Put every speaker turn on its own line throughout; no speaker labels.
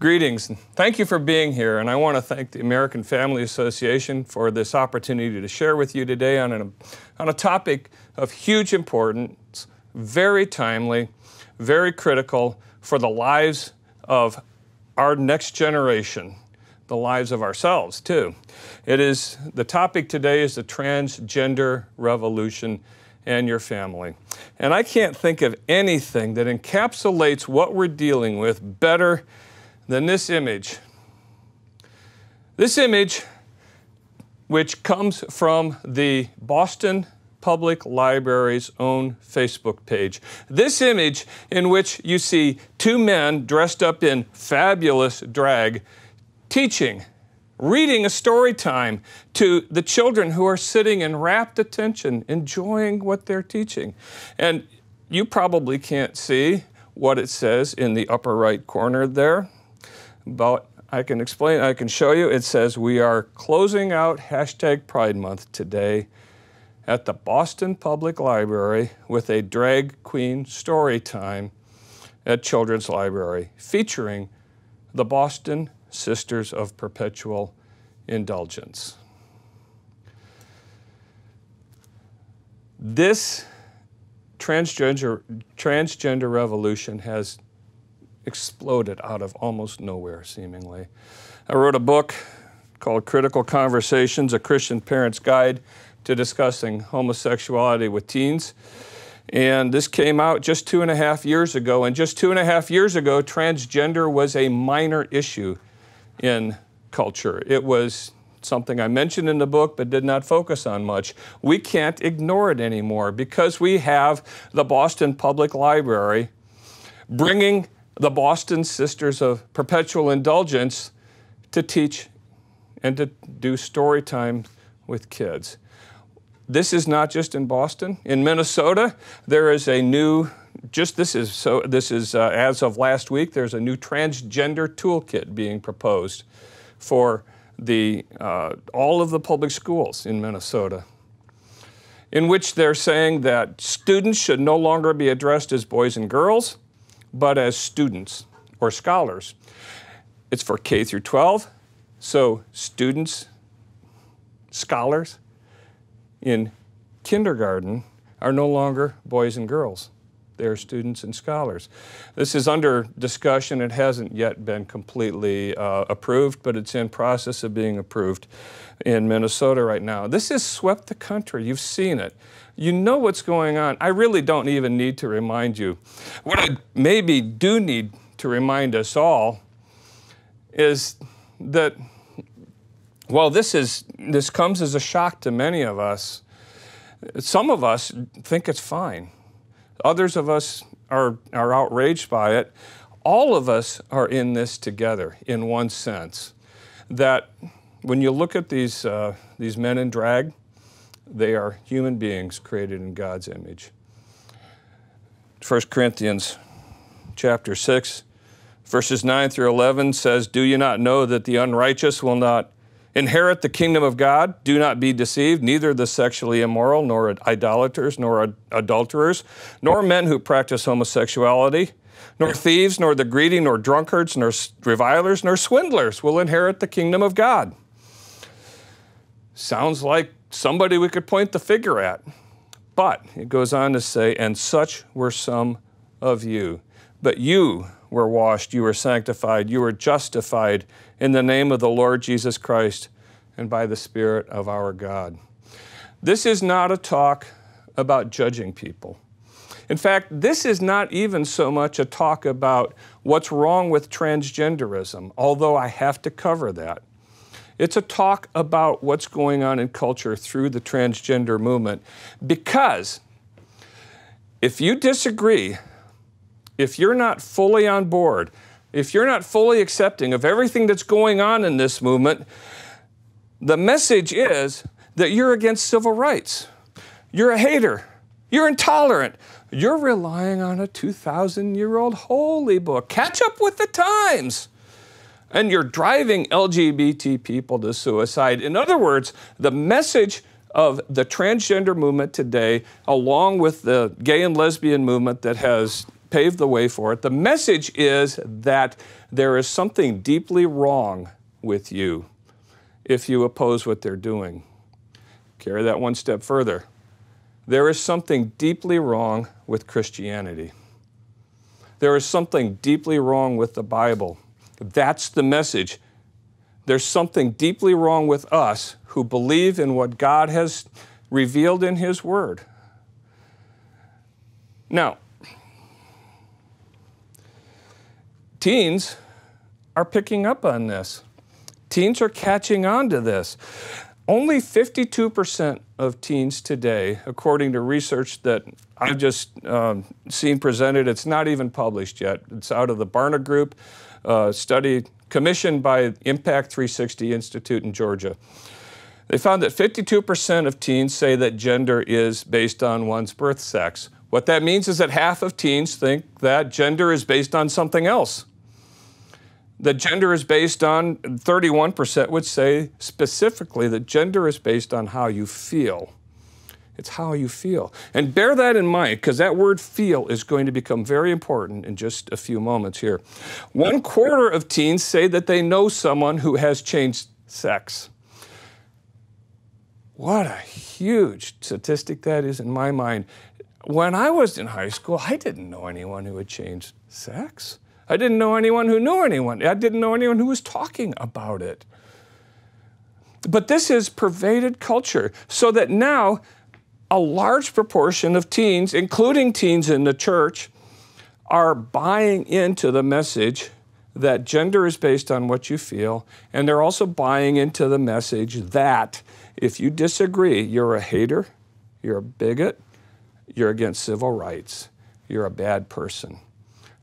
Greetings. Thank you for being here, and I want to thank the American Family Association for this opportunity to share with you today on, an, on a topic of huge importance, very timely, very critical for the lives of our next generation, the lives of ourselves, too. It is, the topic today is the transgender revolution and your family. And I can't think of anything that encapsulates what we're dealing with better than this image. This image, which comes from the Boston Public Library's own Facebook page. This image, in which you see two men dressed up in fabulous drag teaching, reading a story time to the children who are sitting in rapt attention, enjoying what they're teaching. And you probably can't see what it says in the upper right corner there but I can explain, I can show you. It says we are closing out hashtag Pride Month today at the Boston Public Library with a drag queen story time at Children's Library featuring the Boston Sisters of Perpetual Indulgence. This transgender, transgender revolution has exploded out of almost nowhere, seemingly. I wrote a book called Critical Conversations A Christian Parent's Guide to Discussing Homosexuality with Teens. And this came out just two and a half years ago. And just two and a half years ago, transgender was a minor issue in culture. It was something I mentioned in the book but did not focus on much. We can't ignore it anymore because we have the Boston Public Library bringing the Boston Sisters of Perpetual Indulgence to teach and to do story time with kids. This is not just in Boston. In Minnesota, there is a new just this is so this is uh, as of last week there's a new transgender toolkit being proposed for the uh, all of the public schools in Minnesota in which they're saying that students should no longer be addressed as boys and girls but as students or scholars. It's for K through 12, so students, scholars in kindergarten are no longer boys and girls. They are students and scholars. This is under discussion. It hasn't yet been completely uh, approved, but it's in process of being approved in Minnesota right now. This has swept the country. You've seen it. You know what's going on. I really don't even need to remind you. What I maybe do need to remind us all is that while this is this comes as a shock to many of us, some of us think it's fine. Others of us are, are outraged by it. All of us are in this together in one sense. That when you look at these, uh, these men in drag, they are human beings created in God's image. 1 Corinthians chapter 6, verses 9 through 11 says, Do you not know that the unrighteous will not inherit the kingdom of God? Do not be deceived, neither the sexually immoral, nor idolaters, nor adulterers, nor men who practice homosexuality, nor thieves, nor the greedy, nor drunkards, nor revilers, nor swindlers will inherit the kingdom of God. Sounds like somebody we could point the finger at. But it goes on to say, and such were some of you. But you were washed, you were sanctified, you were justified in the name of the Lord Jesus Christ and by the Spirit of our God. This is not a talk about judging people. In fact, this is not even so much a talk about what's wrong with transgenderism, although I have to cover that. It's a talk about what's going on in culture through the transgender movement. Because if you disagree, if you're not fully on board, if you're not fully accepting of everything that's going on in this movement, the message is that you're against civil rights. You're a hater. You're intolerant. You're relying on a 2,000 year old holy book. Catch up with the times and you're driving LGBT people to suicide. In other words, the message of the transgender movement today, along with the gay and lesbian movement that has paved the way for it, the message is that there is something deeply wrong with you if you oppose what they're doing. Carry that one step further. There is something deeply wrong with Christianity. There is something deeply wrong with the Bible. That's the message. There's something deeply wrong with us who believe in what God has revealed in His Word. Now, teens are picking up on this. Teens are catching on to this. Only 52% of teens today, according to research that I've just um, seen presented, it's not even published yet. It's out of the Barna Group, uh, study commissioned by Impact 360 Institute in Georgia. They found that 52% of teens say that gender is based on one's birth sex. What that means is that half of teens think that gender is based on something else. That gender is based on, 31% would say specifically that gender is based on how you feel. It's how you feel. And bear that in mind, because that word feel is going to become very important in just a few moments here. One quarter of teens say that they know someone who has changed sex. What a huge statistic that is in my mind. When I was in high school, I didn't know anyone who had changed sex. I didn't know anyone who knew anyone. I didn't know anyone who was talking about it. But this has pervaded culture so that now a large proportion of teens, including teens in the church, are buying into the message that gender is based on what you feel, and they're also buying into the message that if you disagree, you're a hater, you're a bigot, you're against civil rights, you're a bad person.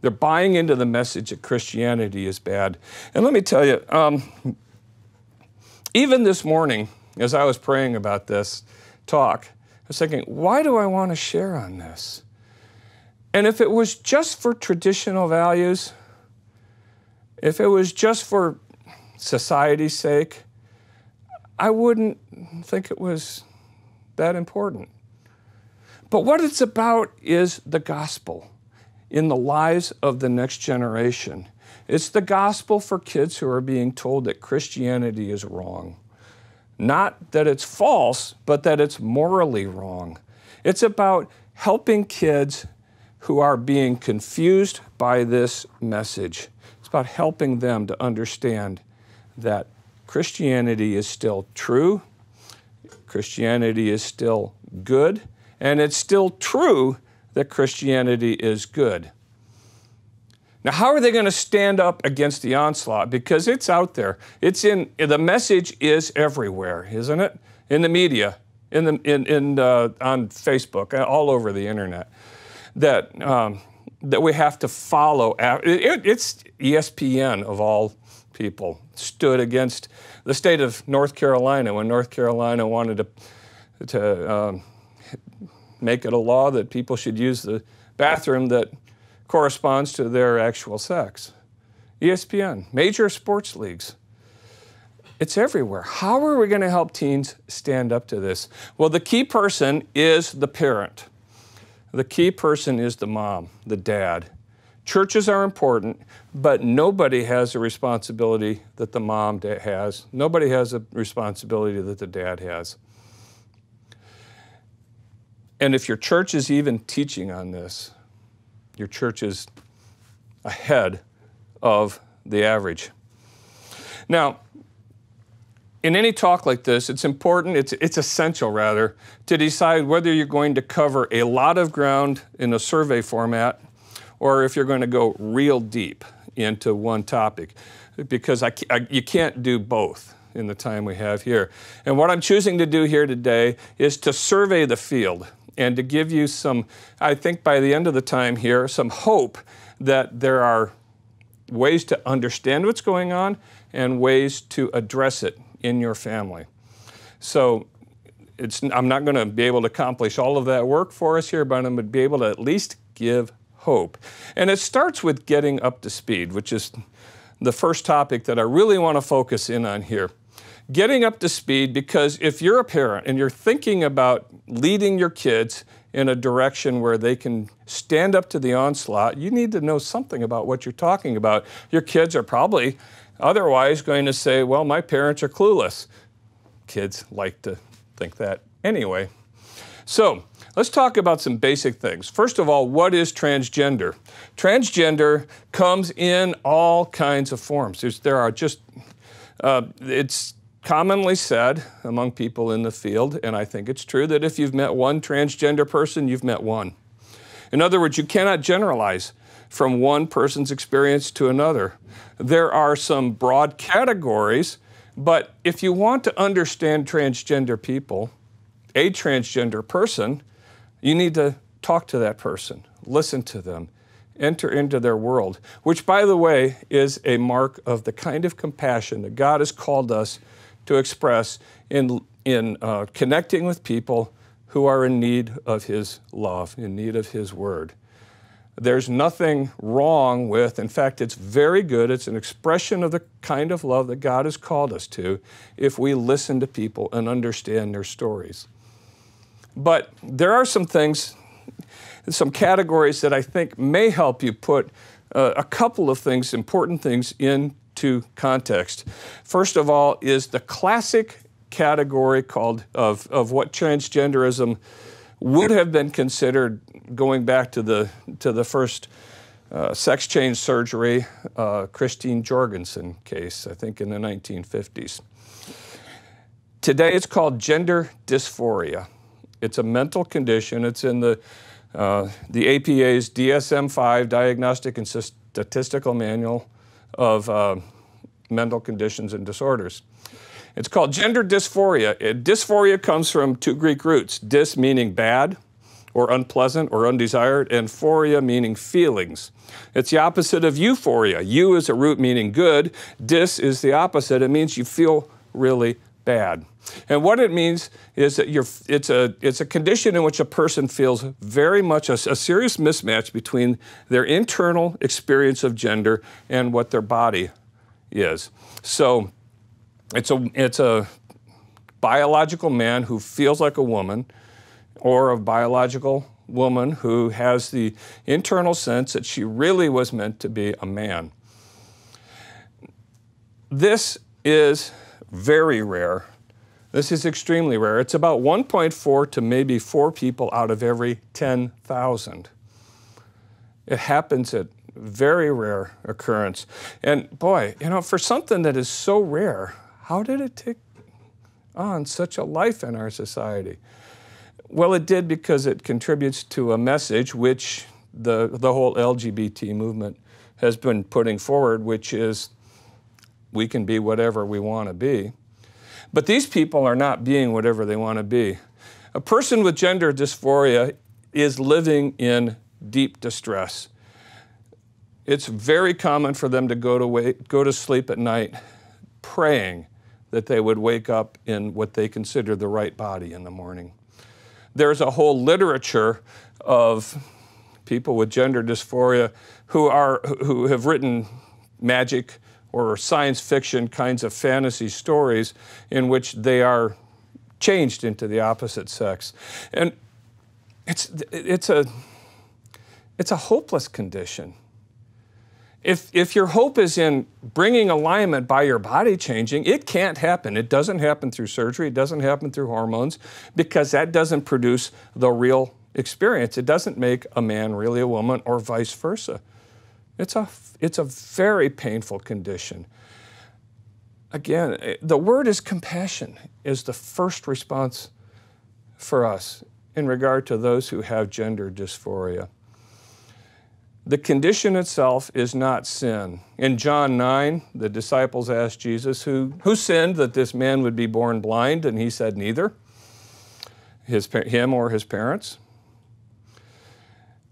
They're buying into the message that Christianity is bad. And let me tell you, um, even this morning, as I was praying about this talk, was thinking, why do I want to share on this? And if it was just for traditional values, if it was just for society's sake, I wouldn't think it was that important. But what it's about is the gospel in the lives of the next generation. It's the gospel for kids who are being told that Christianity is wrong. Not that it's false, but that it's morally wrong. It's about helping kids who are being confused by this message. It's about helping them to understand that Christianity is still true, Christianity is still good, and it's still true that Christianity is good. Now, how are they going to stand up against the onslaught? Because it's out there. It's in the message is everywhere, isn't it? In the media, in the in in uh, on Facebook, uh, all over the internet. That um, that we have to follow. It, it's ESPN of all people stood against the state of North Carolina when North Carolina wanted to to um, make it a law that people should use the bathroom that corresponds to their actual sex. ESPN, major sports leagues. It's everywhere. How are we going to help teens stand up to this? Well, the key person is the parent. The key person is the mom, the dad. Churches are important, but nobody has a responsibility that the mom has. Nobody has a responsibility that the dad has. And if your church is even teaching on this, your church is ahead of the average. Now, in any talk like this, it's important, it's, it's essential rather, to decide whether you're going to cover a lot of ground in a survey format or if you're going to go real deep into one topic because I, I, you can't do both in the time we have here. And what I'm choosing to do here today is to survey the field and to give you some, I think by the end of the time here, some hope that there are ways to understand what's going on and ways to address it in your family. So it's, I'm not going to be able to accomplish all of that work for us here, but I'm going to be able to at least give hope. And it starts with getting up to speed, which is the first topic that I really want to focus in on here getting up to speed because if you're a parent and you're thinking about leading your kids in a direction where they can stand up to the onslaught, you need to know something about what you're talking about. Your kids are probably otherwise going to say, well, my parents are clueless. Kids like to think that anyway. So let's talk about some basic things. First of all, what is transgender? Transgender comes in all kinds of forms. There's, there are just, uh, it's commonly said among people in the field, and I think it's true, that if you've met one transgender person, you've met one. In other words, you cannot generalize from one person's experience to another. There are some broad categories, but if you want to understand transgender people, a transgender person, you need to talk to that person, listen to them, enter into their world, which, by the way, is a mark of the kind of compassion that God has called us to express in, in uh, connecting with people who are in need of His love, in need of His word. There's nothing wrong with, in fact, it's very good. It's an expression of the kind of love that God has called us to if we listen to people and understand their stories. But there are some things, some categories that I think may help you put uh, a couple of things, important things, in to context. First of all, is the classic category called of, of what transgenderism would have been considered going back to the to the first uh, sex change surgery, uh, Christine Jorgensen case, I think in the 1950s. Today it's called gender dysphoria. It's a mental condition. It's in the uh, the APA's DSM-5 Diagnostic and Statistical Manual of uh, mental conditions and disorders. It's called gender dysphoria. It, uh, dysphoria comes from two Greek roots dys meaning bad or unpleasant or undesired, and phoria meaning feelings. It's the opposite of euphoria. Eu is a root meaning good, dys is the opposite. It means you feel really bad. And what it means is that you're, it's, a, it's a condition in which a person feels very much a, a serious mismatch between their internal experience of gender and what their body is. So it's a, it's a biological man who feels like a woman or a biological woman who has the internal sense that she really was meant to be a man. This is very rare. This is extremely rare. It's about 1.4 to maybe 4 people out of every 10,000. It happens at very rare occurrence. And boy, you know, for something that is so rare, how did it take on such a life in our society? Well, it did because it contributes to a message which the, the whole LGBT movement has been putting forward, which is we can be whatever we want to be. But these people are not being whatever they want to be. A person with gender dysphoria is living in deep distress. It's very common for them to go to, go to sleep at night praying that they would wake up in what they consider the right body in the morning. There's a whole literature of people with gender dysphoria who, are, who have written magic or science fiction kinds of fantasy stories in which they are changed into the opposite sex. And it's, it's, a, it's a hopeless condition. If, if your hope is in bringing alignment by your body changing, it can't happen. It doesn't happen through surgery, it doesn't happen through hormones, because that doesn't produce the real experience. It doesn't make a man really a woman or vice versa. It's a, it's a very painful condition. Again, eh, the word is compassion, is the first response for us in regard to those who have gender dysphoria. The condition itself is not sin. In John 9, the disciples asked Jesus, who, who sinned that this man would be born blind? And he said, Neither, his, him or his parents.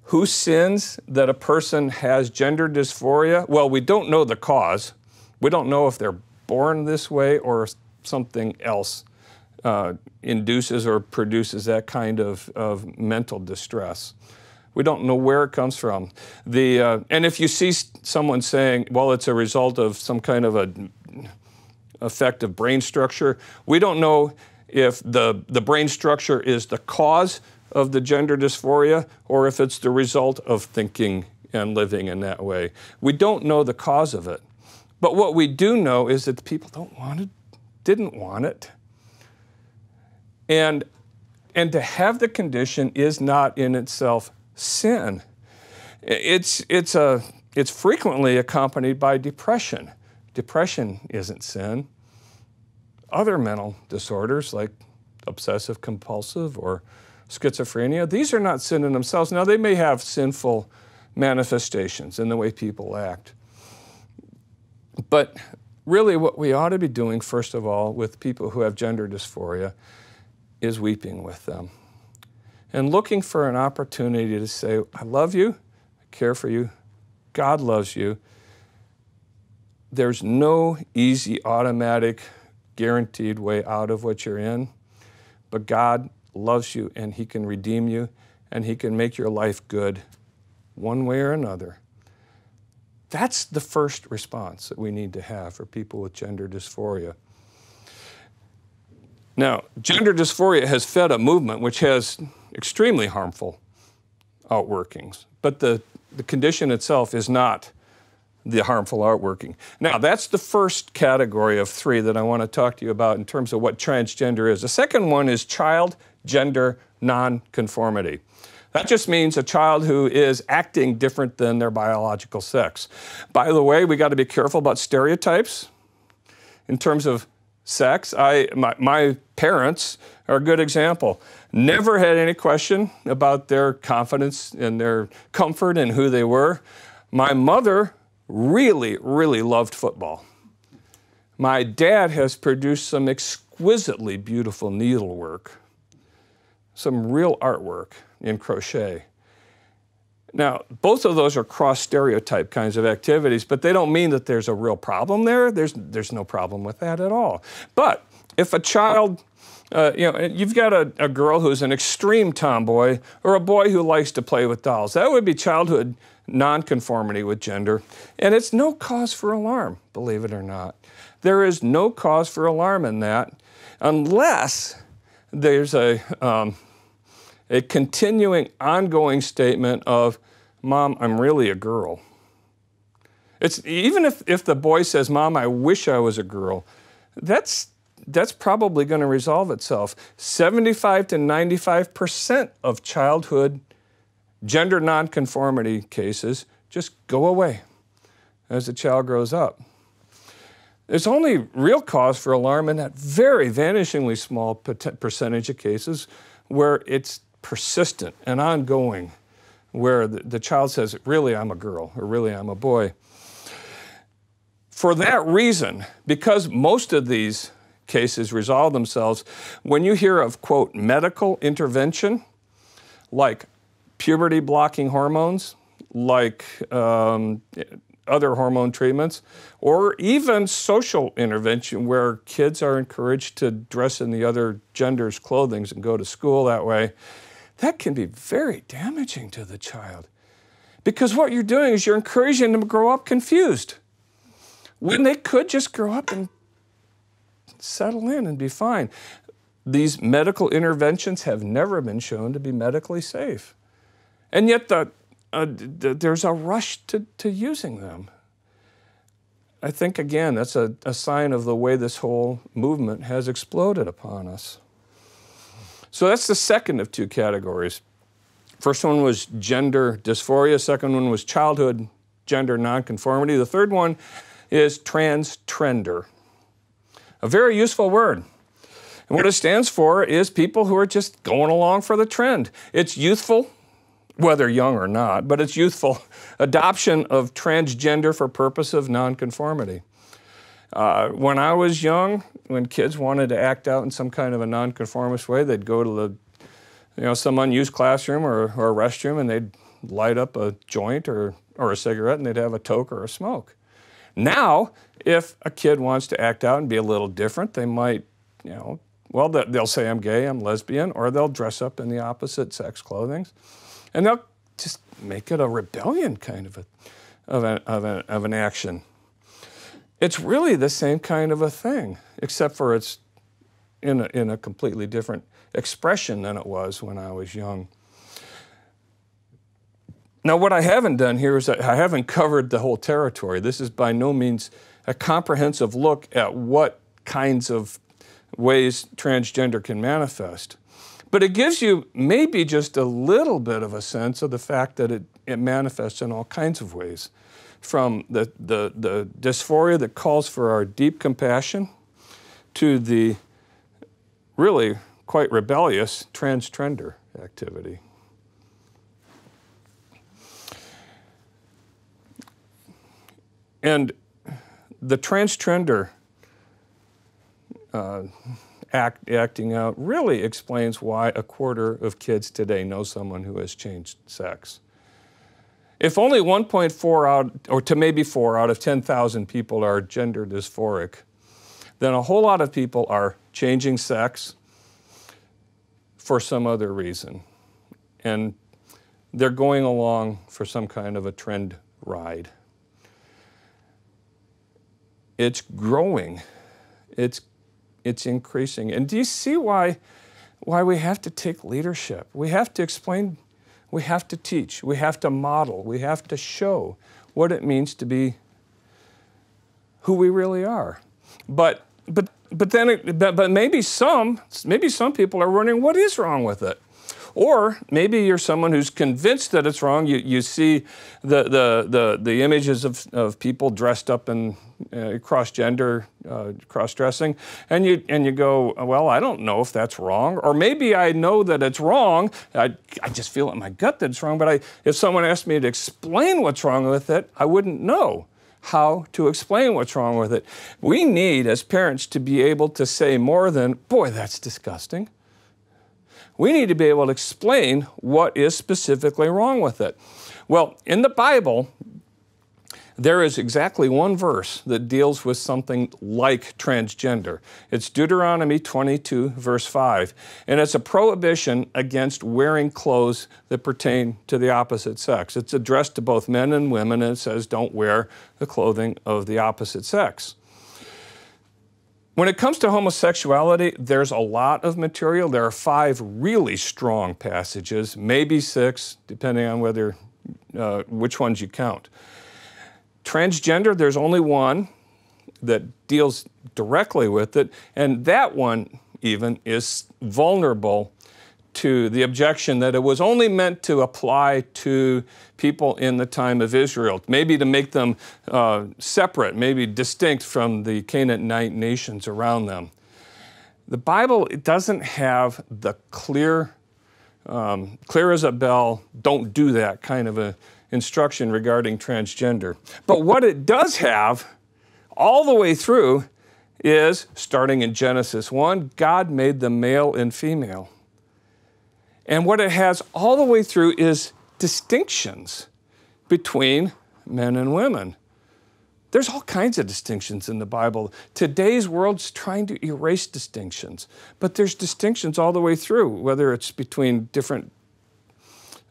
Who sins that a person has gender dysphoria? Well, we don't know the cause. We don't know if they're born this way or something else uh, induces or produces that kind of, of mental distress. We don't know where it comes from. The, uh, and if you see someone saying, well, it's a result of some kind of a effect of brain structure, we don't know if the, the brain structure is the cause of the gender dysphoria or if it's the result of thinking and living in that way. We don't know the cause of it. But what we do know is that the people don't want it, didn't want it. And, and to have the condition is not in itself sin. It's, it's, a, it's frequently accompanied by depression. Depression isn't sin. Other mental disorders like obsessive compulsive or schizophrenia. These are not sin in themselves. Now, they may have sinful manifestations in the way people act. But really, what we ought to be doing, first of all, with people who have gender dysphoria is weeping with them and looking for an opportunity to say, I love you, I care for you, God loves you. There's no easy, automatic, guaranteed way out of what you're in, but God loves you and He can redeem you and He can make your life good one way or another. That's the first response that we need to have for people with gender dysphoria. Now, gender dysphoria has fed a movement which has extremely harmful outworkings, but the, the condition itself is not the harmful outworking. Now, that's the first category of three that I want to talk to you about in terms of what transgender is. The second one is child gender nonconformity. That just means a child who is acting different than their biological sex. By the way, we got to be careful about stereotypes in terms of sex. I, my, my parents are a good example. Never had any question about their confidence and their comfort and who they were. My mother really, really loved football. My dad has produced some exquisitely beautiful needlework some real artwork in crochet. Now, both of those are cross stereotype kinds of activities, but they don't mean that there's a real problem there. There's, there's no problem with that at all. But if a child, uh, you know, you've got a, a girl who's an extreme tomboy or a boy who likes to play with dolls, that would be childhood nonconformity with gender. And it's no cause for alarm, believe it or not. There is no cause for alarm in that unless there's a, um, a continuing, ongoing statement of, Mom, I'm really a girl. It's, even if, if the boy says, Mom, I wish I was a girl, that's, that's probably going to resolve itself. 75 to 95% of childhood gender nonconformity cases just go away as the child grows up. There's only real cause for alarm in that very vanishingly small percentage of cases where it's persistent and ongoing, where the, the child says, Really, I'm a girl, or really, I'm a boy. For that reason, because most of these cases resolve themselves, when you hear of, quote, medical intervention, like puberty blocking hormones, like um, other hormone treatments, or even social intervention where kids are encouraged to dress in the other gender's clothing and go to school that way that can be very damaging to the child. Because what you're doing is you're encouraging them to grow up confused when they could just grow up and settle in and be fine. These medical interventions have never been shown to be medically safe. And yet the, uh, there's a rush to, to using them. I think, again, that's a, a sign of the way this whole movement has exploded upon us. So that's the second of two categories. First one was gender dysphoria, second one was childhood gender nonconformity. The third one is trender, A very useful word. And what it stands for is people who are just going along for the trend. It's youthful, whether young or not, but it's youthful adoption of transgender for purpose of nonconformity. Uh, when I was young, when kids wanted to act out in some kind of a nonconformist way, they'd go to the, you know, some unused classroom or, or a restroom and they'd light up a joint or, or a cigarette and they'd have a toke or a smoke. Now, if a kid wants to act out and be a little different, they might, you know, well, they'll say I'm gay, I'm lesbian, or they'll dress up in the opposite sex clothing. And they'll just make it a rebellion kind of, a, of, a, of, a, of an action. It's really the same kind of a thing, except for it's in a, in a completely different expression than it was when I was young. Now, what I haven't done here is I haven't covered the whole territory. This is by no means a comprehensive look at what kinds of ways transgender can manifest. But it gives you maybe just a little bit of a sense of the fact that it, it manifests in all kinds of ways from the, the, the dysphoria that calls for our deep compassion to the really quite rebellious transgender activity. And the transgender uh, act, acting out really explains why a quarter of kids today know someone who has changed sex. If only 1.4 out, or to maybe 4 out of 10,000 people are gender dysphoric, then a whole lot of people are changing sex for some other reason. And they're going along for some kind of a trend ride. It's growing. It's, it's increasing. And do you see why, why we have to take leadership? We have to explain we have to teach, we have to model, we have to show what it means to be who we really are. But, but, but then, it, but, but maybe some, maybe some people are wondering what is wrong with it. Or maybe you're someone who's convinced that it's wrong. You, you see the, the, the, the images of, of people dressed up in uh, cross-gender uh, cross-dressing, and you and you go, well, I don't know if that's wrong, or maybe I know that it's wrong. I, I just feel in my gut that it's wrong. But I, if someone asked me to explain what's wrong with it, I wouldn't know how to explain what's wrong with it. We need, as parents, to be able to say more than, boy, that's disgusting. We need to be able to explain what is specifically wrong with it. Well, in the Bible, there is exactly one verse that deals with something like transgender. It's Deuteronomy 22, verse 5, and it's a prohibition against wearing clothes that pertain to the opposite sex. It's addressed to both men and women, and it says don't wear the clothing of the opposite sex. When it comes to homosexuality, there's a lot of material. There are five really strong passages, maybe six, depending on whether uh, which ones you count. Transgender, there's only one that deals directly with it, and that one even is vulnerable to the objection that it was only meant to apply to people in the time of Israel, maybe to make them uh, separate, maybe distinct from the Canaanite nations around them. The Bible doesn't have the clear, um, clear as a bell, don't do that kind of a instruction regarding transgender. But what it does have all the way through is starting in Genesis 1, God made them male and female. And what it has all the way through is distinctions between men and women. There's all kinds of distinctions in the Bible. Today's world's trying to erase distinctions, but there's distinctions all the way through, whether it's between different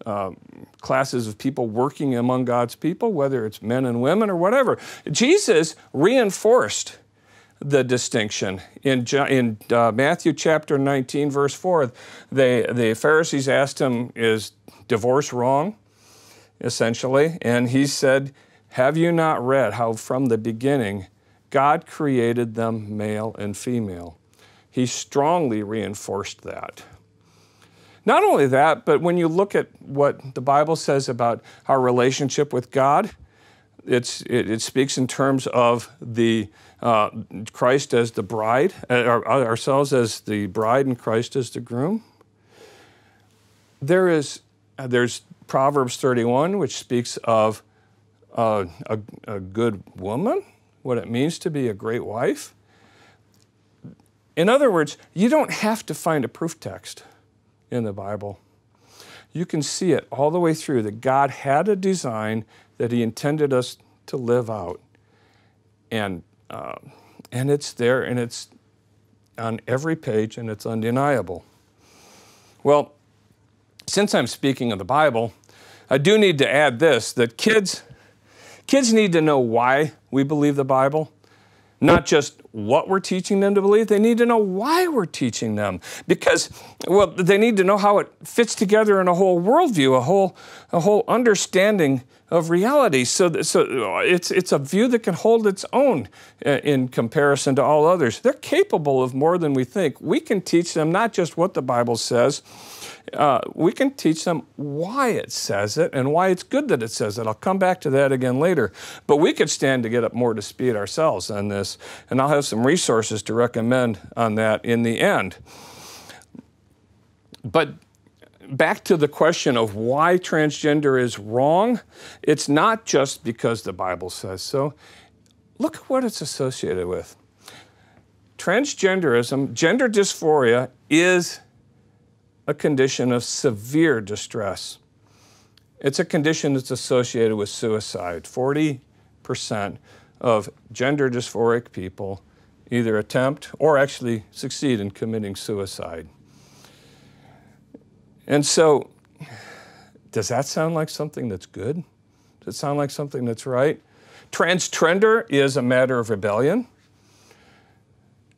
um, classes of people working among God's people, whether it's men and women or whatever. Jesus reinforced the distinction in, in uh, Matthew chapter 19, verse 4. They, the Pharisees asked him, Is divorce wrong? Essentially. And he said, Have you not read how from the beginning God created them male and female? He strongly reinforced that. Not only that, but when you look at what the Bible says about our relationship with God, it, it, speaks in terms of the uh, Christ as the bride, uh, ourselves as the bride, and Christ as the groom. There is uh, there's Proverbs 31, which speaks of uh, a, a good woman, what it means to be a great wife. In other words, you don't have to find a proof text in the Bible. You can see it all the way through that God had a design that He intended us to live out. And, uh, and it's there and it's on every page and it's undeniable. Well, since I'm speaking of the Bible, I do need to add this that kids, kids need to know why we believe the Bible not just what we're teaching them to believe, they need to know why we're teaching them. Because, well, they need to know how it fits together in a whole worldview, a whole, a whole understanding of reality. So, so it's, it's a view that can hold its own uh, in comparison to all others. They're capable of more than we think. We can teach them not just what the Bible says, uh, we can teach them why it says it and why it's good that it says it. I'll come back to that again later. But we could stand to get up more to speed ourselves on this, and I'll have some resources to recommend on that in the end. But back to the question of why transgender is wrong, it's not just because the Bible says so. Look at what it's associated with. Transgenderism, gender dysphoria, is a condition of severe distress. It's a condition that's associated with suicide. 40% of gender dysphoric people either attempt or actually succeed in committing suicide. And so, does that sound like something that's good? Does it sound like something that's right? Transgender is a matter of rebellion.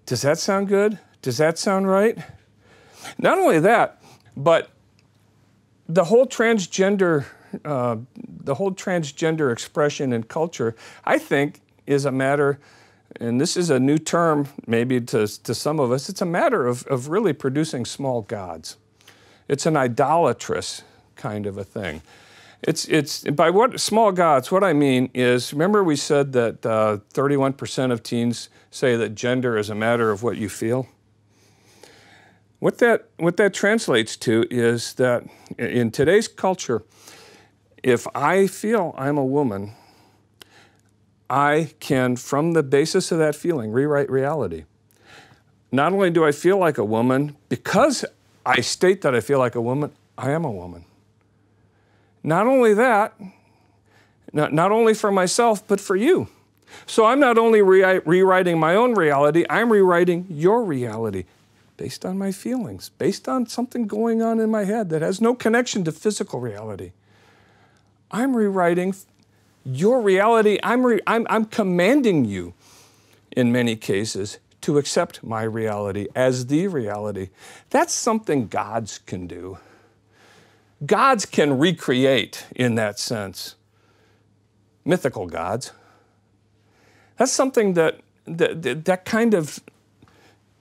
Does that sound good? Does that sound right? Not only that, but the whole transgender, uh, the whole transgender expression and culture, I think, is a matter, and this is a new term maybe to, to some of us, it's a matter of, of really producing small gods. It's an idolatrous kind of a thing. It's, it's by what small gods, what I mean is remember we said that 31% uh, of teens say that gender is a matter of what you feel? What that, what that translates to is that in today's culture, if I feel I'm a woman, I can, from the basis of that feeling, rewrite reality. Not only do I feel like a woman, because I state that I feel like a woman, I am a woman. Not only that, not, not only for myself, but for you. So I'm not only re rewriting my own reality, I'm rewriting your reality based on my feelings, based on something going on in my head that has no connection to physical reality. I'm rewriting your reality. I'm, re I'm, I'm commanding you, in many cases, to accept my reality as the reality. That's something gods can do. Gods can recreate in that sense, mythical gods. That's something that, that, that kind of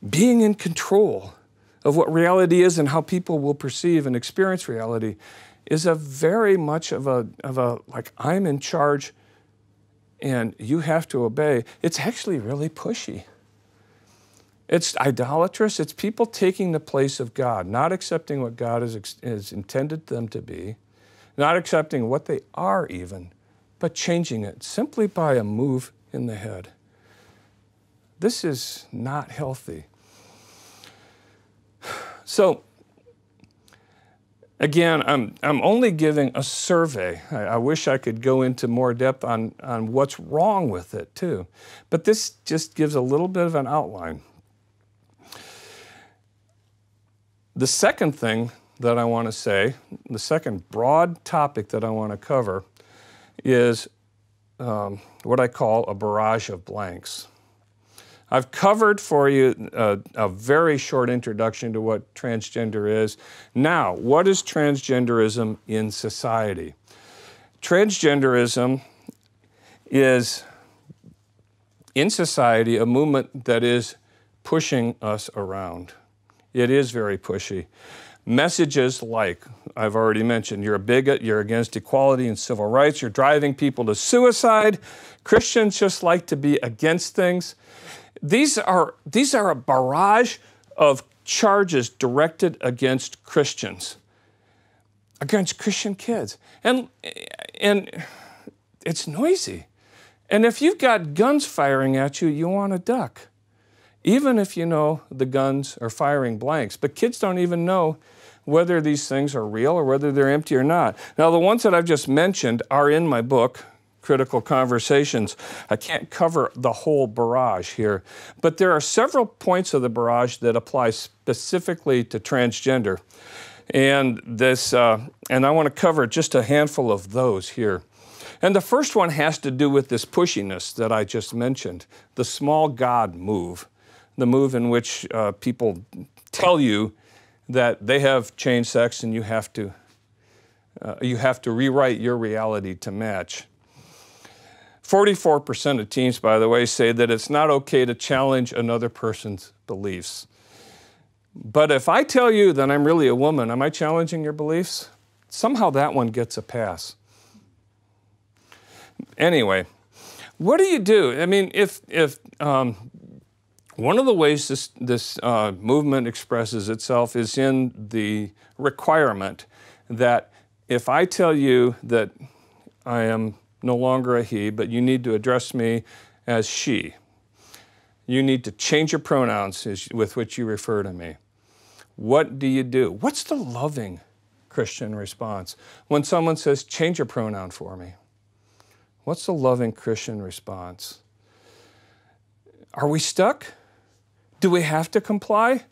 being in control of what reality is and how people will perceive and experience reality is a very much of a, of a like, I'm in charge and you have to obey. It's actually really pushy. It's idolatrous. It's people taking the place of God, not accepting what God has, has intended them to be, not accepting what they are, even, but changing it simply by a move in the head. This is not healthy. So again, I'm, I'm only giving a survey. I, I, wish I could go into more depth on, on what's wrong with it too. But this just gives a little bit of an outline. The second thing that I want to say, the second broad topic that I want to cover is um, what I call a barrage of blanks. I've covered for you a, uh, a, very short introduction to what transgender is. Now, what is transgenderism in society? Transgenderism is in society a movement that is pushing us around. It is very pushy. Messages like, I've already mentioned, you're a bigot, you're against equality and civil rights, you're driving people to suicide. Christians just like to be against things. These are, these are a barrage of charges directed against Christians, against Christian kids. And, and it's noisy. And if you've got guns firing at you, you want to duck, even if you know the guns are firing blanks. But kids don't even know whether these things are real or whether they're empty or not. Now, the ones that I've just mentioned are in my book, critical conversations. I can't cover the whole barrage here, but there are several points of the barrage that apply specifically to transgender. And this, uh, and I want to cover just a handful of those here. And the first one has to do with this pushiness that I just mentioned, the small God move, the move in which uh, people tell you that they have changed sex and you have to uh, you have to rewrite your reality to match. 44% of teens, by the way, say that it's not okay to challenge another person's beliefs. But if I tell you that I'm really a woman, am I challenging your beliefs? Somehow that one gets a pass. Anyway, what do you do? I mean, if, if um, one of the ways this, this uh, movement expresses itself is in the requirement that if I tell you that I am no longer a he, but you need to address me as she. You need to change your pronouns with which you refer to me. What do you do? What's the loving Christian response when someone says, change your pronoun for me? What's the loving Christian response? Are we stuck? Do we have to comply?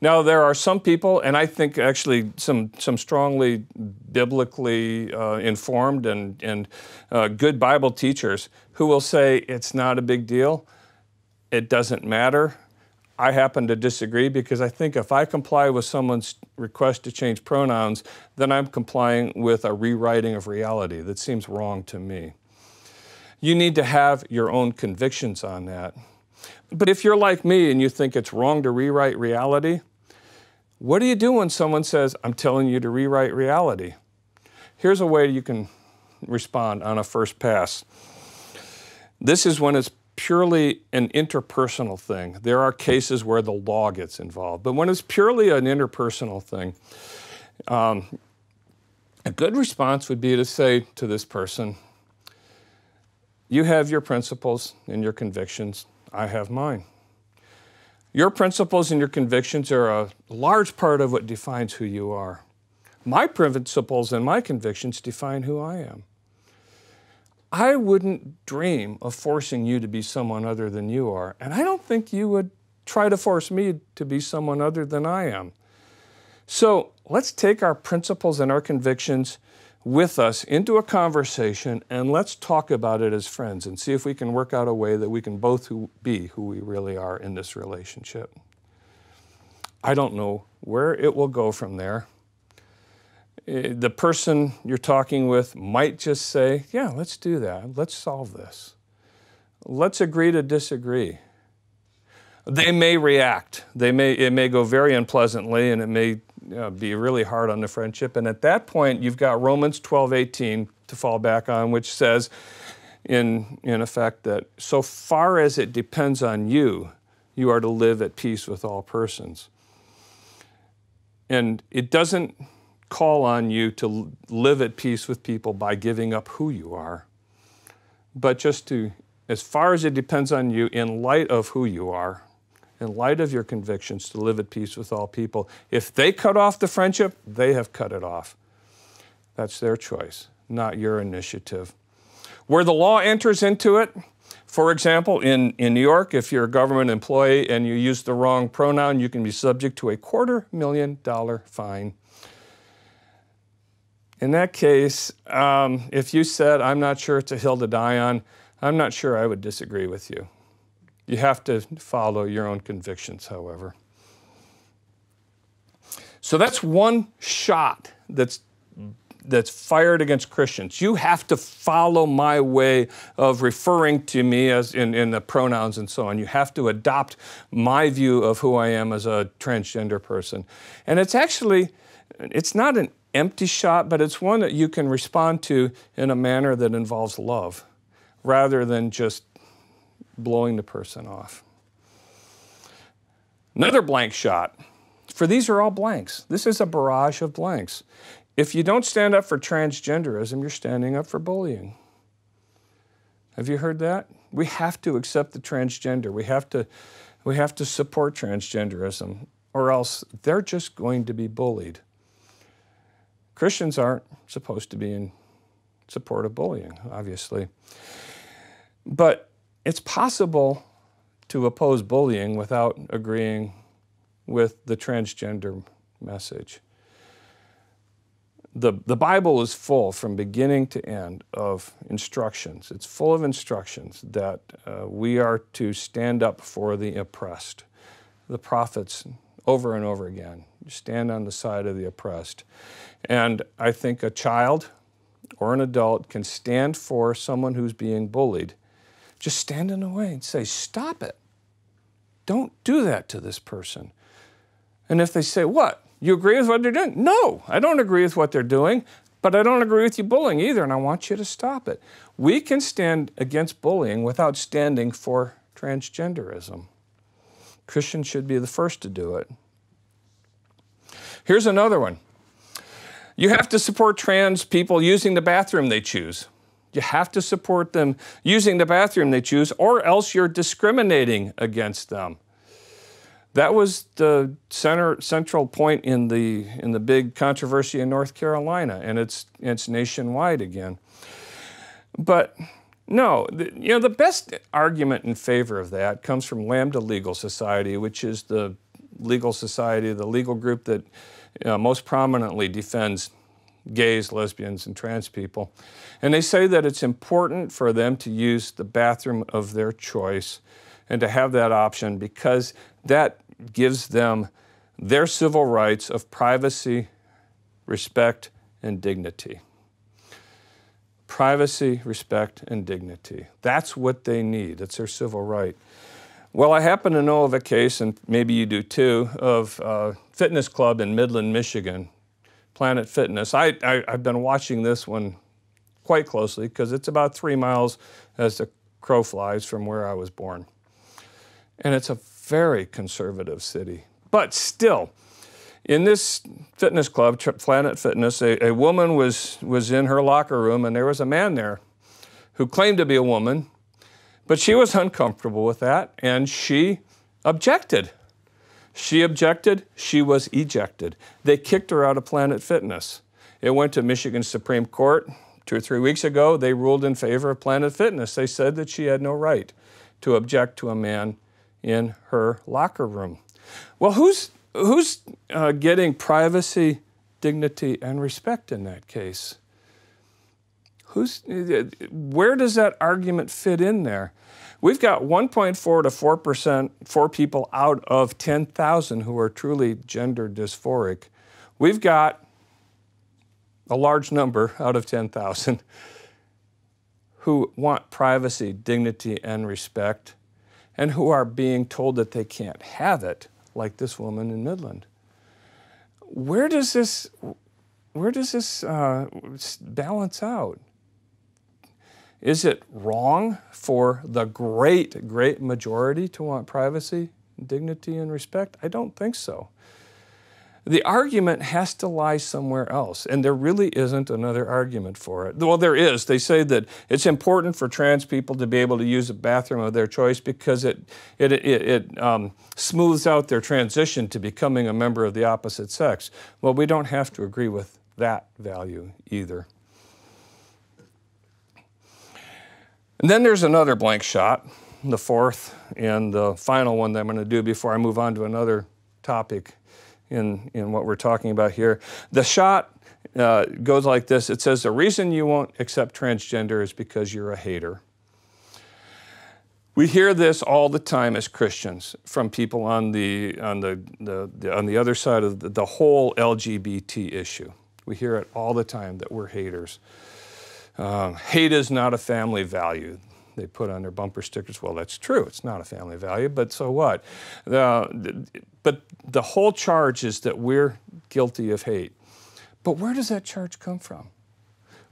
Now, there are some people, and I think actually some, some strongly biblically uh, informed and, and uh, good Bible teachers who will say it's not a big deal, it doesn't matter. I happen to disagree because I think if I comply with someone's request to change pronouns, then I'm complying with a rewriting of reality that seems wrong to me. You need to have your own convictions on that. But if you're like me and you think it's wrong to rewrite reality, what do you do when someone says, I'm telling you to rewrite reality? Here's a way you can respond on a first pass. This is when it's purely an interpersonal thing. There are cases where the law gets involved, but when it's purely an interpersonal thing, um, a good response would be to say to this person, You have your principles and your convictions. I have mine. Your principles and your convictions are a large part of what defines who you are. My principles and my convictions define who I am. I wouldn't dream of forcing you to be someone other than you are, and I don't think you would try to force me to be someone other than I am. So let's take our principles and our convictions with us into a conversation and let's talk about it as friends and see if we can work out a way that we can both be who we really are in this relationship. I don't know where it will go from there. Eh, the person you're talking with might just say, Yeah, let's do that. Let's solve this. Let's agree to disagree. They may react. They may, it may go very unpleasantly and it may uh, be really hard on the friendship. And at that point, you've got Romans 12, 18 to fall back on, which says, in, in effect, that so far as it depends on you, you are to live at peace with all persons. And it doesn't call on you to live at peace with people by giving up who you are, but just to, as far as it depends on you, in light of who you are, in light of your convictions, to live at peace with all people. If they cut off the friendship, they have cut it off. That's their choice, not your initiative. Where the law enters into it, for example, in, in New York, if you're a government employee and you use the wrong pronoun, you can be subject to a quarter million dollar fine. In that case, um, if you said, I'm not sure it's a hill to die on, I'm not sure I would disagree with you. You have to follow your own convictions, however. So that's one shot that's that's fired against Christians. You have to follow my way of referring to me as in, in the pronouns and so on. You have to adopt my view of who I am as a transgender person. And it's actually, it's not an empty shot, but it's one that you can respond to in a manner that involves love rather than just blowing the person off. Another blank shot. For these are all blanks. This is a barrage of blanks. If you don't stand up for transgenderism, you're standing up for bullying. Have you heard that? We have to accept the transgender. We have to, we have to support transgenderism, or else they're just going to be bullied. Christians aren't supposed to be in support of bullying, obviously. But it's possible to oppose bullying without agreeing with the transgender message. The, the Bible is full from beginning to end of instructions. It's full of instructions that uh, we are to stand up for the oppressed. The prophets, over and over again, stand on the side of the oppressed. And I think a child or an adult can stand for someone who's being bullied just stand in the way and say, Stop it. Don't do that to this person. And if they say, What? You agree with what they're doing? No, I don't agree with what they're doing, but I don't agree with you bullying either, and I want you to stop it. We can stand against bullying without standing for transgenderism. Christians should be the first to do it. Here's another one. You have to support trans people using the bathroom they choose. You have to support them using the bathroom they choose, or else you're discriminating against them. That was the center, central point in the, in the big controversy in North Carolina, and it's, it's nationwide again. But no, the, you know, the best argument in favor of that comes from Lambda Legal Society, which is the legal society, the legal group that uh, most prominently defends gays, lesbians, and trans people. And they say that it's important for them to use the bathroom of their choice and to have that option because that gives them their civil rights of privacy, respect, and dignity. Privacy, respect, and dignity. That's what they need. It's their civil right. Well, I happen to know of a case, and maybe you do too, of a fitness club in Midland, Michigan, Planet Fitness. I, I, have been watching this one quite closely because it's about three miles as the crow flies from where I was born. And it's a very conservative city. But still, in this fitness club, Planet Fitness, a, a woman was, was in her locker room and there was a man there who claimed to be a woman, but she was uncomfortable with that and she objected. She objected, she was ejected. They kicked her out of Planet Fitness. It went to Michigan Supreme Court two or three weeks ago. They ruled in favor of Planet Fitness. They said that she had no right to object to a man in her locker room. Well, who's, who's uh, getting privacy, dignity, and respect in that case? Who's, uh, where does that argument fit in there? We've got 1.4 to 4%, four people out of 10,000 who are truly gender dysphoric. We've got a large number out of 10,000 who want privacy, dignity, and respect, and who are being told that they can't have it, like this woman in Midland. Where does this, where does this uh, balance out? Is it wrong for the great, great majority to want privacy, dignity, and respect? I don't think so. The argument has to lie somewhere else, and there really isn't another argument for it. Well, there is. They say that it's important for trans people to be able to use a bathroom of their choice because it, it, it, it um, smooths out their transition to becoming a member of the opposite sex. Well, we don't have to agree with that value either. And then there's another blank shot, the fourth and the final one that I'm going to do before I move on to another topic in, in what we're talking about here. The shot uh, goes like this it says, The reason you won't accept transgender is because you're a hater. We hear this all the time as Christians from people on the, on the, the, the on the other side of the, the whole LGBT issue. We hear it all the time that we're haters. Um, hate is not a family value. They put on their bumper stickers. Well, that's true. It's not a family value, but so what? but the whole charge is that we're guilty of hate. But where does that charge come from?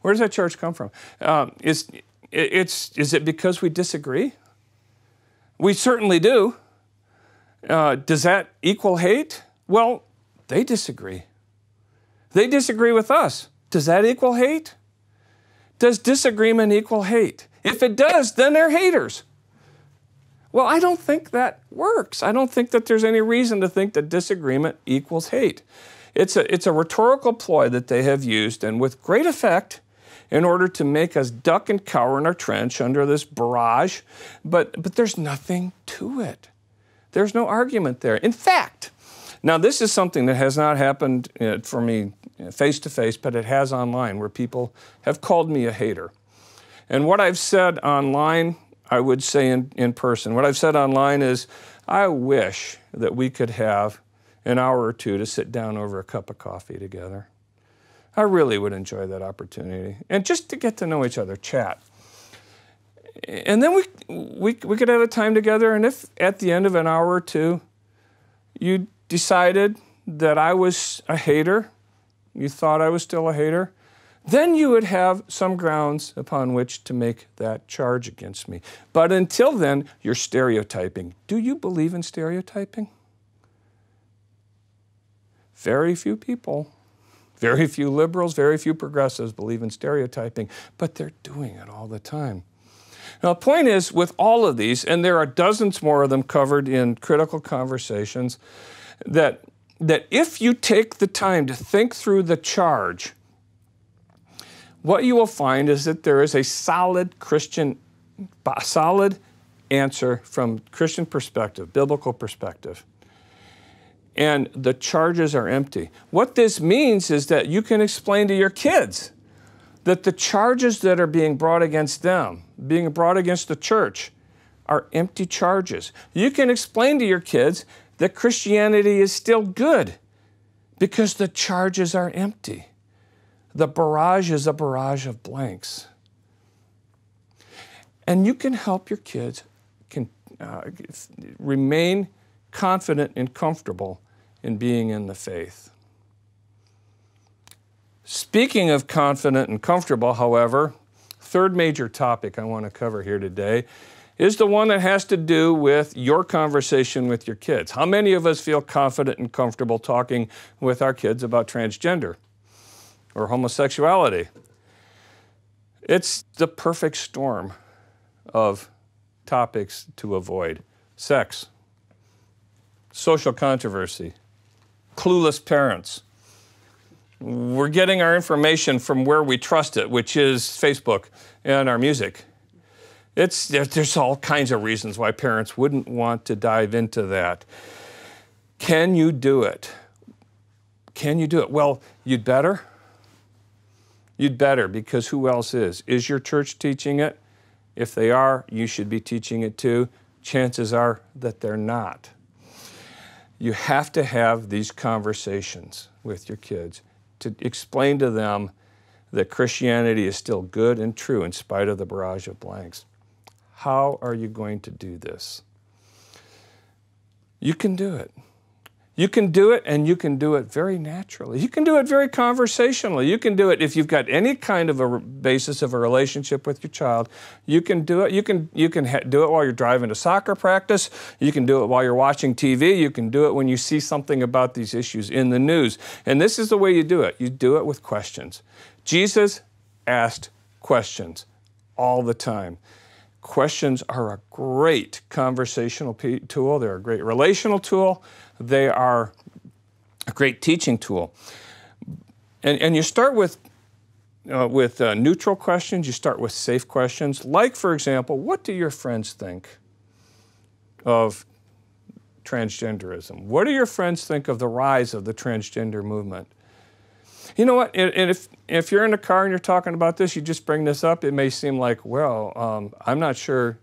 Where does that charge come from? Um, is, it's, is it because we disagree? We certainly do. Uh, does that equal hate? Well, they disagree. They disagree with us. Does that equal hate? Does disagreement equal hate? If it does, then they're haters. Well, I don't think that works. I don't think that there's any reason to think that disagreement equals hate. It's a, it's a rhetorical ploy that they have used, and with great effect, in order to make us duck and cower in our trench under this barrage. But, but there's nothing to it. There's no argument there. In fact, now this is something that has not happened uh, for me face to face, but it has online where people have called me a hater. And what I've said online, I would say in, in person. What I've said online is, I wish that we could have an hour or two to sit down over a cup of coffee together. I really would enjoy that opportunity. And just to get to know each other, chat. And then we, we, we could have a time together, and if at the end of an hour or two you decided that I was a hater, you thought I was still a hater, then you would have some grounds upon which to make that charge against me. But until then, you're stereotyping. Do you believe in stereotyping? Very few people, very few liberals, very few progressives believe in stereotyping, but they're doing it all the time. Now, the point is, with all of these, and there are dozens more of them covered in critical conversations, that that if you take the time to think through the charge, what you will find is that there is a solid Christian, solid answer from Christian perspective, biblical perspective. And the charges are empty. What this means is that you can explain to your kids that the charges that are being brought against them, being brought against the church, are empty charges. You can explain to your kids that Christianity is still good because the charges are empty. The barrage is a barrage of blanks. And you can help your kids can, uh, remain confident and comfortable in being in the faith. Speaking of confident and comfortable, however, third major topic I want to cover here today is the one that has to do with your conversation with your kids. How many of us feel confident and comfortable talking with our kids about transgender or homosexuality? It's the perfect storm of topics to avoid sex, social controversy, clueless parents. We're getting our information from where we trust it, which is Facebook and our music it's, there's all kinds of reasons why parents wouldn't want to dive into that. Can you do it? Can you do it? Well, you'd better. You'd better because who else is? Is your church teaching it? If they are, you should be teaching it too. Chances are that they're not. You have to have these conversations with your kids to explain to them that Christianity is still good and true in spite of the barrage of blanks. How are you going to do this? You can do it. You can do it, and you can do it very naturally. You can do it very conversationally. You can do it if you've got any kind of a basis of a relationship with your child. You can do it. You can you can do it while you're driving to soccer practice. You can do it while you're watching TV. You can do it when you see something about these issues in the news. And this is the way you do it. You do it with questions. Jesus asked questions all the time. Questions are a great conversational tool. They're a great relational tool. They are a great teaching tool. And, and you start with, uh, with uh, neutral questions, you start with safe questions, like, for example, what do your friends think of transgenderism? What do your friends think of the rise of the transgender movement? You know what? And if if you're in a car and you're talking about this, you just bring this up. It may seem like, well, um, I'm not sure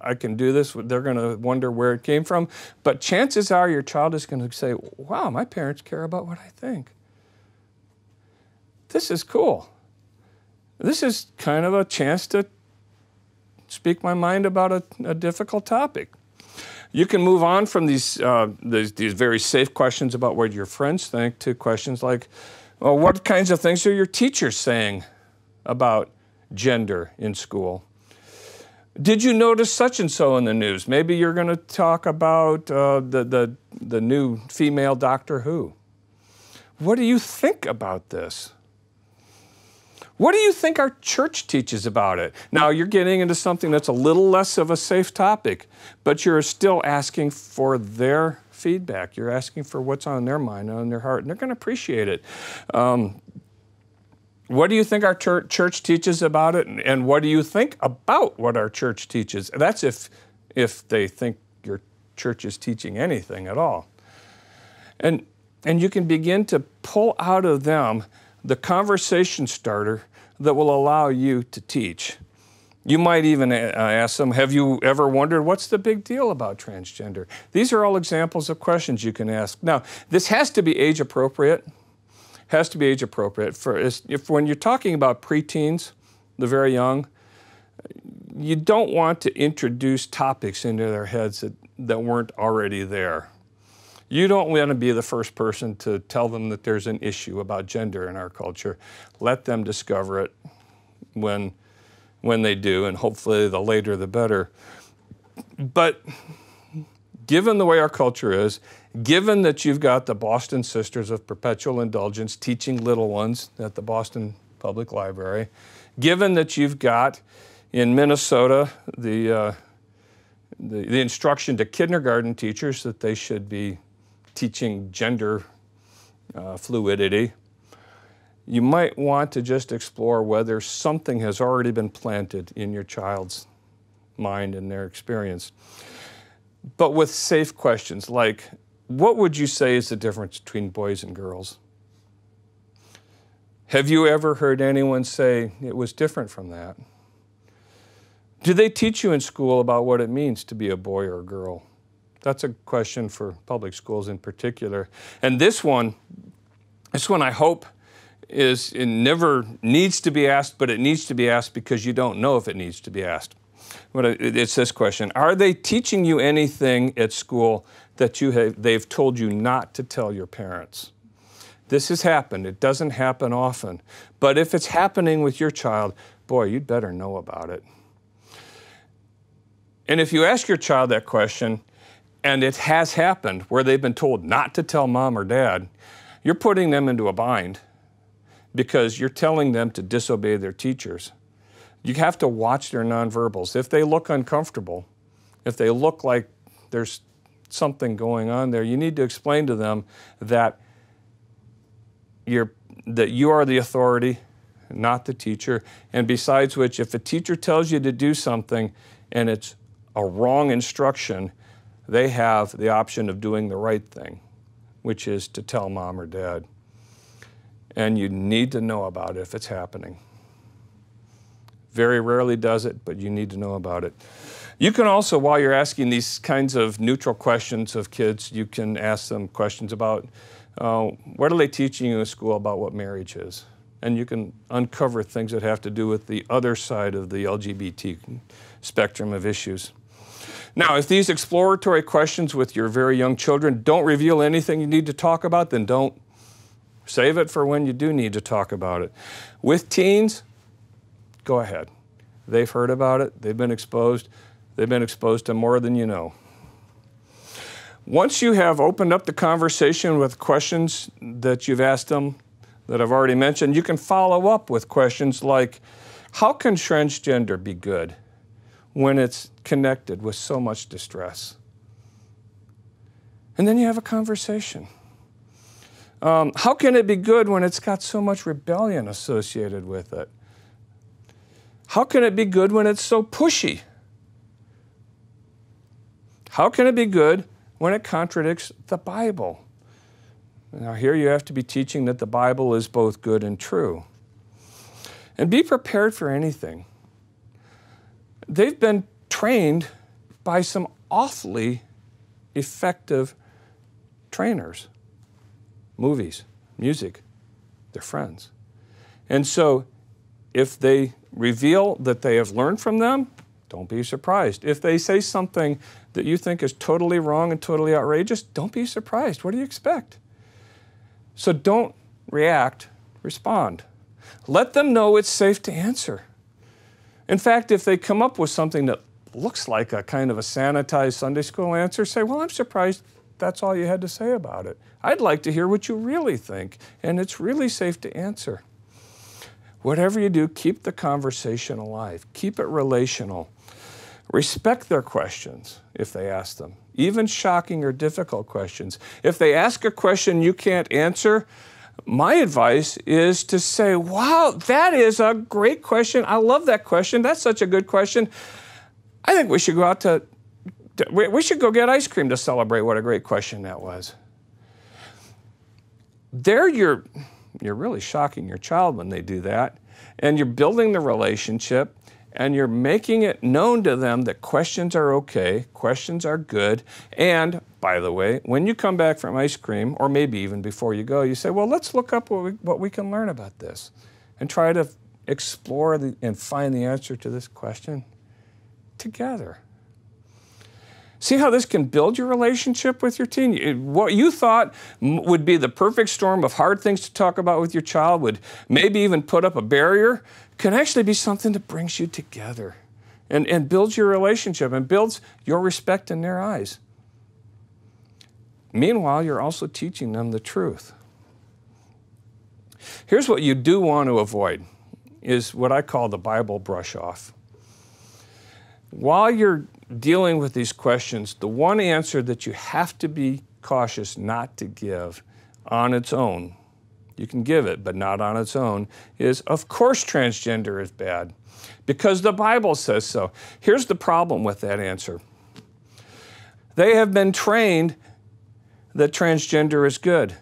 I can do this. They're going to wonder where it came from. But chances are your child is going to say, wow, my parents care about what I think. This is cool. This is kind of a chance to speak my mind about a, a difficult topic. You can move on from these, uh, these, these very safe questions about what your friends think to questions like, well, what kinds of things are your teachers saying about gender in school? Did you notice such and so in the news? Maybe you're going to talk about uh, the, the, the new female Doctor Who. What do you think about this? What do you think our church teaches about it? Now, you're getting into something that's a little less of a safe topic, but you're still asking for their feedback. You're asking for what's on their mind, on their heart, and they're going to appreciate it. Um, what do you think our church, church teaches about it, and, and what do you think about what our church teaches? That's if if they think your church is teaching anything at all. And and you can begin to pull out of them the conversation starter that will allow you to teach. You might even uh, ask them, have you ever wondered what's the big deal about transgender? These are all examples of questions you can ask. Now, this has to be age appropriate. Has to be age appropriate. For if when you're talking about preteens, the very young, you don't want to introduce topics into their heads that, that weren't already there. You don't want to be the first person to tell them that there's an issue about gender in our culture. Let them discover it when when they do, and hopefully the later the better. But given the way our culture is, given that you've got the Boston Sisters of Perpetual Indulgence teaching little ones at the Boston Public Library, given that you've got in Minnesota the, uh, the, the instruction to kindergarten teachers that they should be teaching gender uh, fluidity, you might want to just explore whether something has already been planted in your child's mind and their experience. But with safe questions like, what would you say is the difference between boys and girls? Have you ever heard anyone say it was different from that? Do they teach you in school about what it means to be a boy or a girl? That's a question for public schools in particular. And this one, this one I hope is never needs to be asked, but it needs to be asked because you don't know if it needs to be asked. But it's this question: Are they teaching you anything at school that you have, they've told you not to tell your parents? This has happened. It doesn't happen often, but if it's happening with your child, boy, you'd better know about it. And if you ask your child that question, and it has happened where they've been told not to tell mom or dad, you're putting them into a bind because you're telling them to disobey their teachers. You have to watch their nonverbals. If they look uncomfortable, if they look like there's something going on there, you need to explain to them that you're that you are the authority, not the teacher. And besides which, if a teacher tells you to do something and it's a wrong instruction, they have the option of doing the right thing, which is to tell mom or dad and you need to know about it if it's happening. Very rarely does it, but you need to know about it. You can also, while you're asking these kinds of neutral questions of kids, you can ask them questions about uh, what are they teaching you in school about what marriage is? And you can uncover things that have to do with the other side of the LGBT spectrum of issues. Now, if these exploratory questions with your very young children don't reveal anything you need to talk about, then don't. Save it for when you do need to talk about it. With teens, go ahead. They've heard about it, they've been exposed, they've been exposed to more than you know. Once you have opened up the conversation with questions that you've asked them that I've already mentioned, you can follow up with questions like How can transgender be good when it's connected with so much distress? And then you have a conversation. Um, how can it be good when it's got so much rebellion associated with it? How can it be good when it's so pushy? How can it be good when it contradicts the Bible? Now, here you have to be teaching that the Bible is both good and true. And be prepared for anything. They've been trained by some awfully effective trainers movies, music, they're friends. And so if they reveal that they have learned from them, don't be surprised. If they say something that you think is totally wrong and totally outrageous, don't be surprised. What do you expect? So don't react, respond. Let them know it's safe to answer. In fact, if they come up with something that looks like a kind of a sanitized Sunday school answer, say, Well, I'm surprised that's all you had to say about it. I'd like to hear what you really think, and it's really safe to answer. Whatever you do, keep the conversation alive, keep it relational. Respect their questions if they ask them, even shocking or difficult questions. If they ask a question you can't answer, my advice is to say, Wow, that is a great question. I love that question. That's such a good question. I think we should go out to we should go get ice cream to celebrate what a great question that was. There you're, you're really shocking your child when they do that. And you're building the relationship and you're making it known to them that questions are okay, questions are good. And by the way, when you come back from ice cream, or maybe even before you go, you say, well, let's look up what we, what we can learn about this and try to explore the, and find the answer to this question together. See how this can build your relationship with your teen? What you thought would be the perfect storm of hard things to talk about with your child would maybe even put up a barrier can actually be something that brings you together and, and builds your relationship and builds your respect in their eyes. Meanwhile, you're also teaching them the truth. Here's what you do want to avoid is what I call the Bible brush off. While you're dealing with these questions, the one answer that you have to be cautious not to give on its own, you can give it, but not on its own, is of course transgender is bad because the Bible says so. Here's the problem with that answer they have been trained that transgender is good,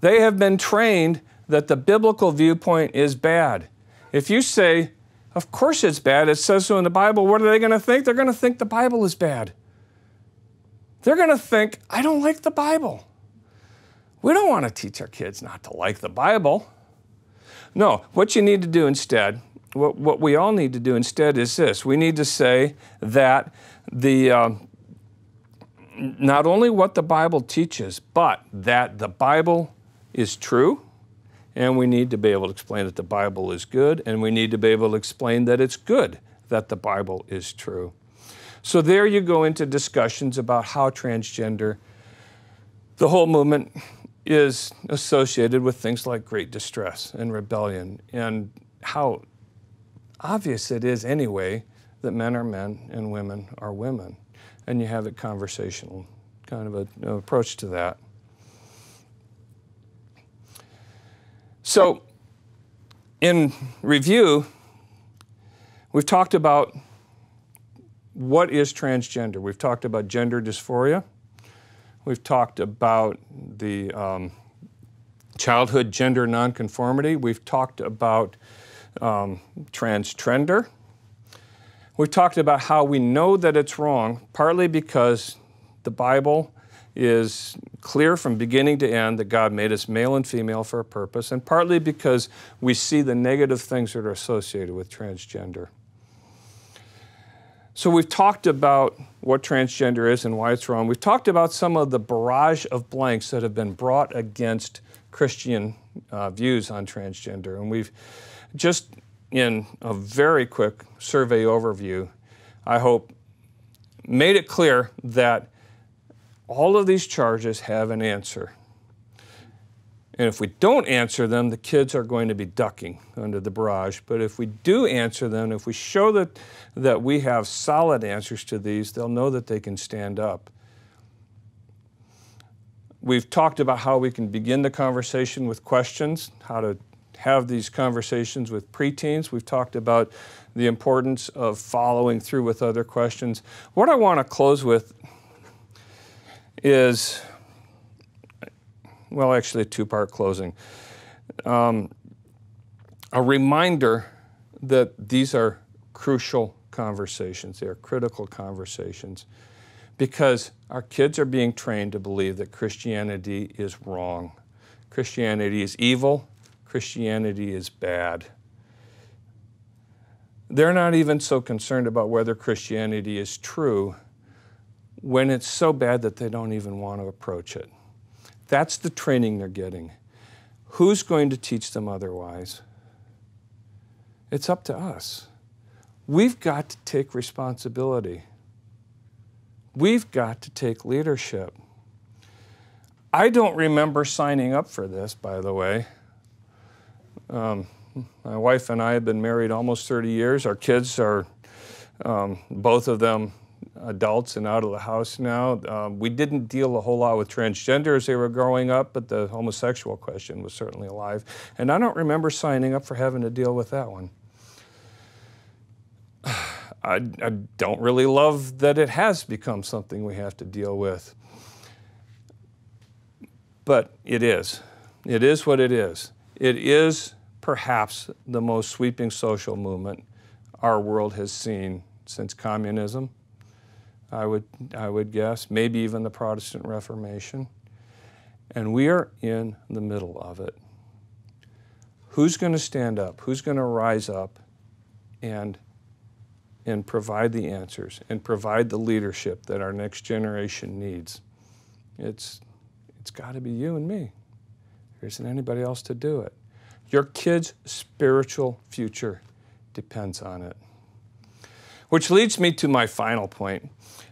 they have been trained that the biblical viewpoint is bad. If you say of course it's bad. It says so in the Bible. What are they going to think? They're going to think the Bible is bad. They're going to think, I don't like the Bible. We don't want to teach our kids not to like the Bible. No, what you need to do instead, what, what we all need to do instead is this we need to say that the. Um, not only what the Bible teaches, but that the Bible is true, and we need to be able to explain that the Bible is good, and we need to be able to explain that it's good that the Bible is true. So there you go into discussions about how transgender, the whole movement is associated with things like great distress and rebellion, and how obvious it is anyway that men are men and women are women. And you have a conversational kind of a, an approach to that. So, in review, we've talked about what is transgender. We've talked about gender dysphoria. We've talked about the um, childhood gender nonconformity. We've talked about um, We've talked about how we know that it's wrong, partly because the Bible is clear from beginning to end that God made us male and female for a purpose, and partly because we see the negative things that are associated with transgender. So, we've talked about what transgender is and why it's wrong. We've talked about some of the barrage of blanks that have been brought against Christian uh, views on transgender. And we've just, in a very quick survey overview, I hope made it clear that all of these charges have an answer. And if we don't answer them, the kids are going to be ducking under the barrage. But if we do answer them, if we show that, that we have solid answers to these, they'll know that they can stand up. We've talked about how we can begin the conversation with questions, how to have these conversations with preteens. We've talked about the importance of following through with other questions. What I want to close with is, well, actually a two-part closing. Um, a reminder that these are crucial conversations. They are critical conversations because our kids are being trained to believe that Christianity is wrong. Christianity is evil. Christianity is bad. They're not even so concerned about whether Christianity is true when it's so bad that they don't even want to approach it. That's the training they're getting. Who's going to teach them otherwise? It's up to us. We've got to take responsibility. We've got to take leadership. I don't remember signing up for this, by the way. Um, my wife and I have been married almost 30 years. Our kids are um, both of them adults and out of the house now. Um, we didn't deal a whole lot with transgender as they were growing up, but the homosexual question was certainly alive. And I don't remember signing up for having to deal with that one. I, I don't really love that it has become something we have to deal with. But it is. It is what it is. It is perhaps the most sweeping social movement our world has seen since communism. I would, I would guess, maybe even the Protestant Reformation. And we are in the middle of it. Who's going to stand up? Who's going to rise up and, and provide the answers and provide the leadership that our next generation needs? It's, it's got to be you and me. There isn't anybody else to do it. Your kids' spiritual future depends on it. Which leads me to my final point,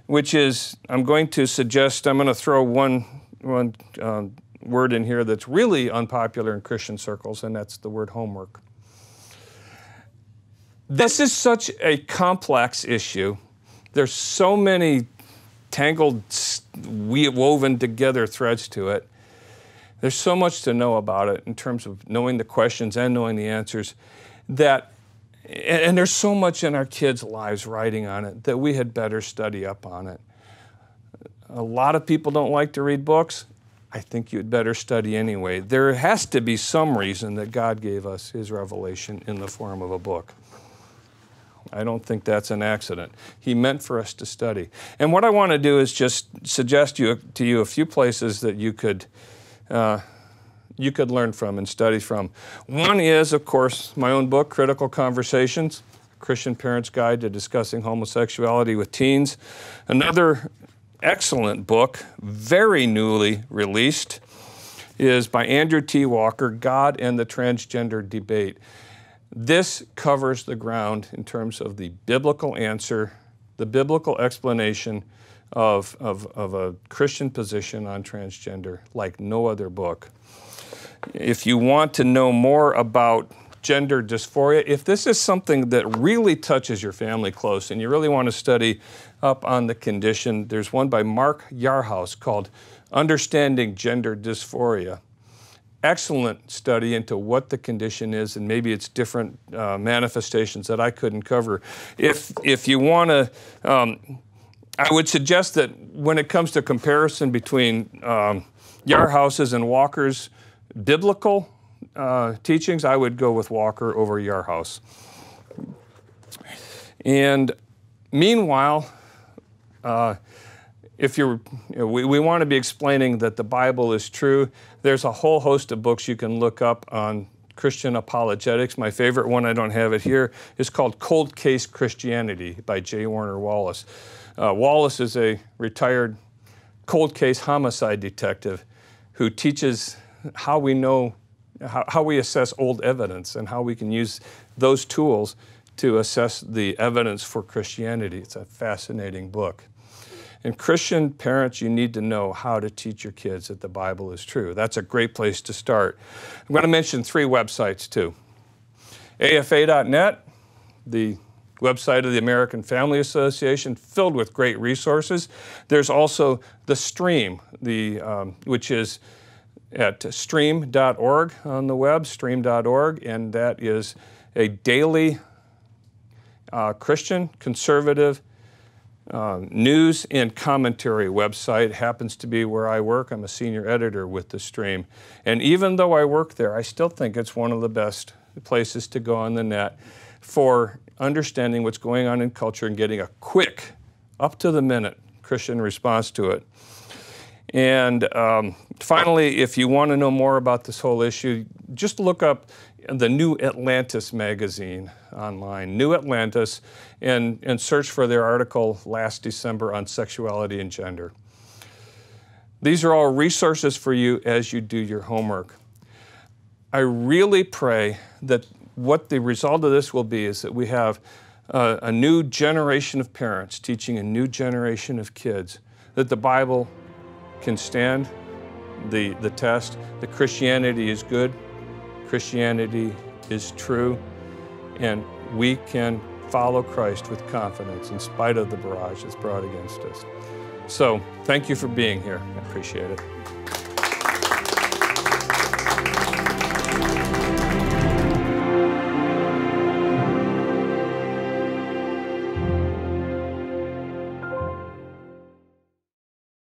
which is I'm going to suggest, I'm going to throw one, one um, word in here that's really unpopular in Christian circles, and that's the word homework. This is such a complex issue. There's so many tangled, woven together threads to it. There's so much to know about it in terms of knowing the questions and knowing the answers that and, and there's so much in our kids' lives writing on it that we had better study up on it. A lot of people don't like to read books. I think you'd better study anyway. There has to be some reason that God gave us his revelation in the form of a book. I don't think that's an accident. He meant for us to study. And what I want to do is just suggest you, to you a few places that you could uh, you could learn from and study from. One is, of course, my own book, Critical Conversations, Christian Parents Guide to Discussing Homosexuality with Teens. Another excellent book, very newly released, is by Andrew T. Walker, God and the Transgender Debate. This covers the ground in terms of the biblical answer, the biblical explanation of, of, of a Christian position on transgender like no other book if you want to know more about gender dysphoria, if this is something that really touches your family close and you really want to study up on the condition, there's one by Mark Yarhouse called Understanding Gender Dysphoria. Excellent study into what the condition is and maybe its different uh, manifestations that I couldn't cover. If, if you want to, um, I would suggest that when it comes to comparison between um, Yarhouses and Walkers, biblical uh, teachings, I would go with Walker over Yarhouse. And meanwhile, uh, if you're, you know, we, we want to be explaining that the Bible is true. There's a whole host of books you can look up on Christian apologetics. My favorite one, I don't have it here, is called Cold Case Christianity by J. Warner Wallace. Uh, Wallace is a retired cold case homicide detective who teaches how we know, how, how we assess old evidence and how we can use those tools to assess the evidence for Christianity. It's a fascinating book. And Christian parents, you need to know how to teach your kids that the Bible is true. That's a great place to start. I'm going to mention three websites too AFA.net, the website of the American Family Association, filled with great resources. There's also The Stream, the, um, which is at stream.org on the web, stream.org, and that is a daily uh, Christian conservative uh, news and commentary website. It happens to be where I work. I'm a senior editor with the stream. And even though I work there, I still think it's one of the best places to go on the net for understanding what's going on in culture and getting a quick, up to the minute Christian response to it. And um, finally, if you want to know more about this whole issue, just look up the New Atlantis magazine online, New Atlantis, and, and search for their article last December on sexuality and gender. These are all resources for you as you do your homework. I really pray that what the result of this will be is that we have uh, a new generation of parents teaching a new generation of kids that the Bible can stand the, the test, that Christianity is good, Christianity is true, and we can follow Christ with confidence in spite of the barrage that's brought against us. So thank you for being here. I appreciate it.